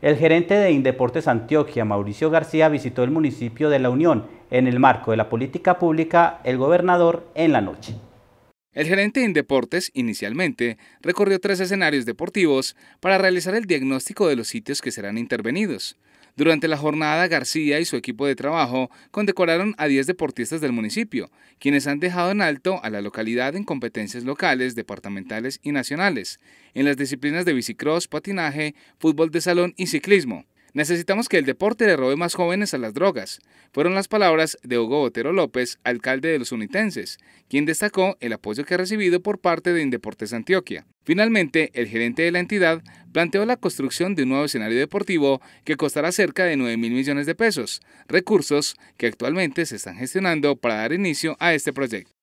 El gerente de Indeportes Antioquia, Mauricio García, visitó el municipio de La Unión en el marco de la política pública El Gobernador en la Noche. El gerente de Indeportes inicialmente recorrió tres escenarios deportivos para realizar el diagnóstico de los sitios que serán intervenidos, durante la jornada, García y su equipo de trabajo condecoraron a 10 deportistas del municipio, quienes han dejado en alto a la localidad en competencias locales, departamentales y nacionales, en las disciplinas de bicicross, patinaje, fútbol de salón y ciclismo. Necesitamos que el deporte le robe más jóvenes a las drogas, fueron las palabras de Hugo Botero López, alcalde de los unitenses, quien destacó el apoyo que ha recibido por parte de Indeportes Antioquia. Finalmente, el gerente de la entidad planteó la construcción de un nuevo escenario deportivo que costará cerca de 9 mil millones de pesos, recursos que actualmente se están gestionando para dar inicio a este proyecto.